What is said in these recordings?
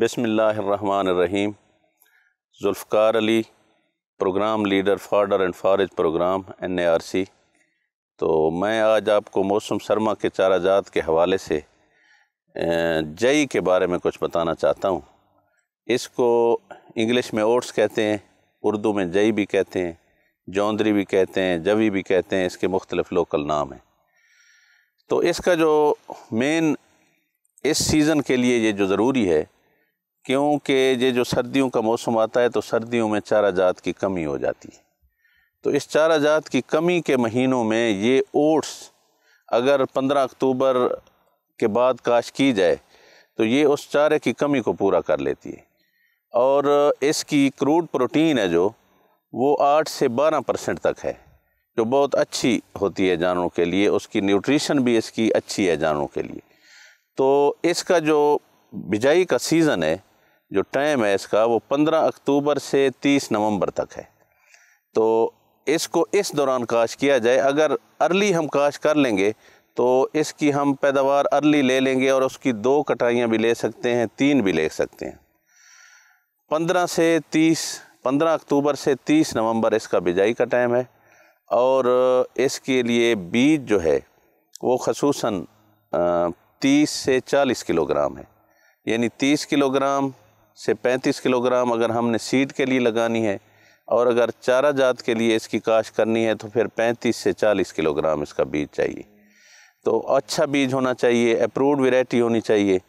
बसमीम Zulfar Ali program leader फार्डर and फारेज प्रोग्राम एन आर सी तो मैं आज आपको मौसम सरमा के चाराजात के हवाले से जई के बारे में कुछ बताना चाहता हूँ इसको इंग्लिश में ओट्स कहते हैं उर्दू में जई भी कहते हैं जौंदरी भी कहते हैं जवी भी कहते हैं इसके मुख्तलिफ़ लोकल नाम हैं तो इसका जो मेन इस सीज़न के लिए ये जो ज़रूरी है क्योंकि ये जो सर्दियों का मौसम आता है तो सर्दियों में चारा जात की कमी हो जाती है तो इस चारा जात की कमी के महीनों में ये ओट्स अगर 15 अक्टूबर के बाद काश की जाए तो ये उस चारे की कमी को पूरा कर लेती है और इसकी क्रूड प्रोटीन है जो वो आठ से बारह परसेंट तक है जो बहुत अच्छी होती है जानवरों के लिए उसकी न्यूट्रिशन भी इसकी अच्छी है जानवरों के लिए तो इसका जो बिजाई का सीज़न है जो टाइम है इसका वो 15 अक्टूबर से 30 नवंबर तक है तो इसको इस दौरान काश किया जाए अगर अर्ली हम काश कर लेंगे तो इसकी हम पैदावार अर्ली ले लेंगे और उसकी दो कटाइयाँ भी ले सकते हैं तीन भी ले सकते हैं पंद्रह से तीस पंद्रह अक्टूबर से तीस नवंबर इसका बिजाई का टाइम है और इसके लिए बीज जो है वो खसूस तीस से चालीस किलोग्राम है यानी तीस किलोग्राम से 35 किलोग्राम अगर हमने सीड के लिए लगानी है और अगर चारा जात के लिए इसकी काश करनी है तो फिर 35 से 40 किलोग्राम इसका बीज चाहिए तो अच्छा बीज होना चाहिए अप्रूव्ड वेराइटी होनी चाहिए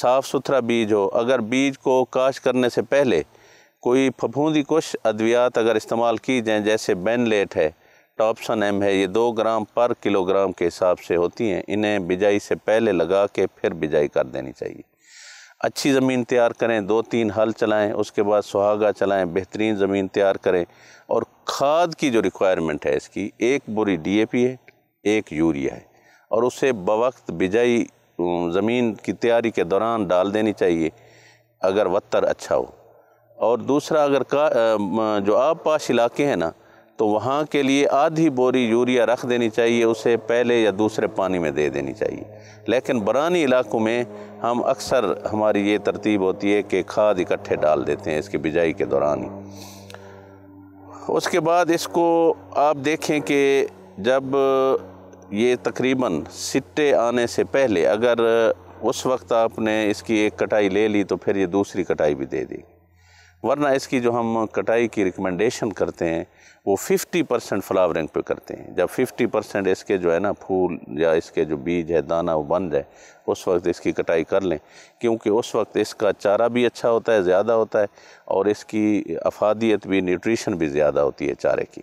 साफ़ सुथरा बीज हो अगर बीज को काश करने से पहले कोई फफूंदी कुछ अद्वियात अगर इस्तेमाल की जाएँ जैसे बेनलेट है टॉपसन एम है ये दो ग्राम पर किलोग्राम के हिसाब से होती हैं इन्हें बिजाई से पहले लगा के फिर बिजाई कर देनी चाहिए अच्छी ज़मीन तैयार करें दो तीन हल चलाएं उसके बाद सुहागा चलाएं बेहतरीन ज़मीन तैयार करें और खाद की जो रिक्वायरमेंट है इसकी एक बुरी डीएपी है एक यूरिया है और उसे बवक्त बिजाई ज़मीन की तैयारी के दौरान डाल देनी चाहिए अगर वत्तर अच्छा हो और दूसरा अगर का जो पास इलाके हैं ना तो वहाँ के लिए आधी बोरी यूरिया रख देनी चाहिए उसे पहले या दूसरे पानी में दे देनी चाहिए लेकिन बरानी इलाकों में हम अक्सर हमारी ये तरतीब होती है कि खाद इकट्ठे डाल देते हैं इसकी बिजाई के दौरान ही उसके बाद इसको आप देखें कि जब ये तकरीबन सिट्टे आने से पहले अगर उस वक्त आपने इसकी एक कटाई ले ली तो फिर ये दूसरी कटाई भी दे देगी वरना इसकी जो हम कटाई की रिकमेंडेशन करते हैं वो 50 परसेंट फ्लावरिंग पे करते हैं जब 50 परसेंट इसके जो है ना फूल या इसके जो बीज है दाना वो बन जाए उस वक्त इसकी कटाई कर लें क्योंकि उस वक्त इसका चारा भी अच्छा होता है ज़्यादा होता है और इसकी अफादियत भी न्यूट्रिशन भी ज़्यादा होती है चारे की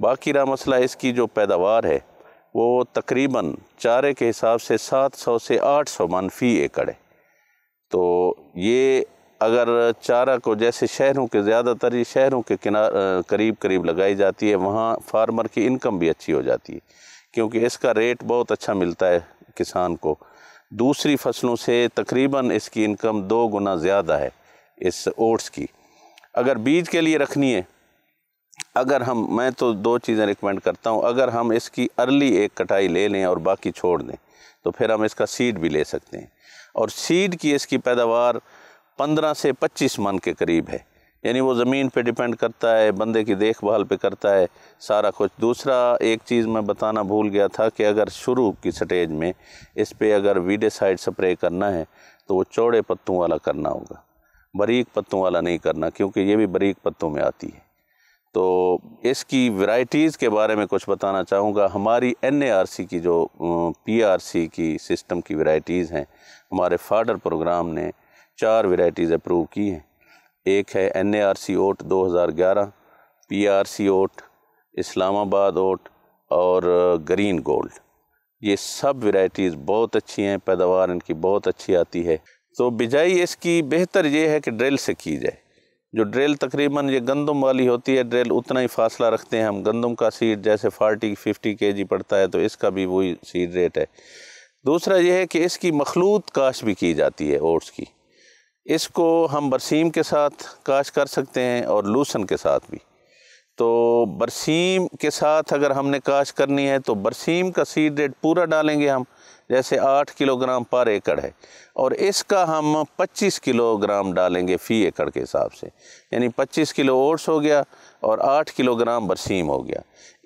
बाकी रहा मसला इसकी जो पैदावार है वो तकरीबन चारे के हिसाब से 700 से 800 मन फ़ी एकड़ है तो ये अगर चारा को जैसे शहरों के ज़्यादातर ये शहरों के किनार करीब करीब लगाई जाती है वहाँ फार्मर की इनकम भी अच्छी हो जाती है क्योंकि इसका रेट बहुत अच्छा मिलता है किसान को दूसरी फसलों से तकरीबन इसकी इनकम दो गुना ज़्यादा है इस ओट्स की अगर बीज के लिए रखनी है अगर हम मैं तो दो चीज़ें रिकमेंड करता हूँ अगर हम इसकी अर्ली एक कटाई ले लें और बाकी छोड़ दें तो फिर हम इसका सीड भी ले सकते हैं और सीड की इसकी पैदावार पंद्रह से पच्चीस मन के करीब है यानी वो ज़मीन पे डिपेंड करता है बंदे की देखभाल पे करता है सारा कुछ दूसरा एक चीज़ मैं बताना भूल गया था कि अगर शुरू की स्टेज में इस पर अगर वीडेसाइड स्प्रे करना है तो वो चौड़े पत्तों वाला करना होगा बारीक पत्तों वाला नहीं करना क्योंकि ये भी बारीक पत्तों में आती है तो इसकी वैरायटीज़ के बारे में कुछ बताना चाहूँगा हमारी एन की जो पी की सिस्टम की वैरायटीज़ हैं हमारे फाडर प्रोग्राम ने चार वेराइटीज़ अप्रूव की हैं एक है एन ए आर सी ओट दो हज़ार ग्यारह पी आर सी ओट इस्लामाबाद ओट और ग्रीन uh, गोल्ड ये सब वेराइटीज़ बहुत अच्छी हैं पैदावार इनकी बहुत अच्छी आती है तो बिजाई इसकी बेहतर ये है कि ड्रिल से की जाए जो ड्रिल तकरीबन ये गंदम वाली होती है ड्रिल उतना ही फासला रखते हैं हम गंदम का सीड जैसे फार्टी फिफ्टी के जी पड़ता है तो इसका भी वही सीड रेट है दूसरा यह है कि इसकी मखलूत काश भी की जाती है ओट्स की इसको हम बरसीम के साथ काश कर सकते हैं और लूसन के साथ भी तो बरसीम के साथ अगर हमने काश करनी है तो बरसीम का सीड रेट पूरा डालेंगे हम जैसे आठ किलोग्राम पर एकड़ है और इसका हम पच्चीस किलोग्राम डालेंगे फ़ी एकड़ के हिसाब से यानी पच्चीस किलो ओट्स हो गया और आठ किलोग्राम बरसीम हो गया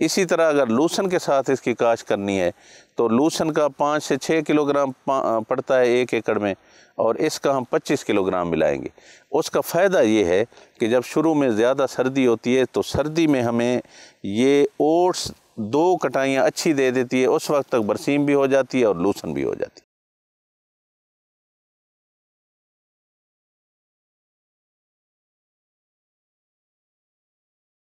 इसी तरह अगर लूसन के साथ इसकी काश करनी है तो लूसन का पाँच से छः किलोग्राम पड़ता है एक एकड़ में और इसका हम 25 किलोग्राम मिलाएंगे उसका फ़ायदा ये है कि जब शुरू में ज़्यादा सर्दी होती है तो सर्दी में हमें ये ओट्स दो कटाइयाँ अच्छी दे देती है उस वक्त तक बरसीम भी हो जाती है और लूसन भी हो जाती है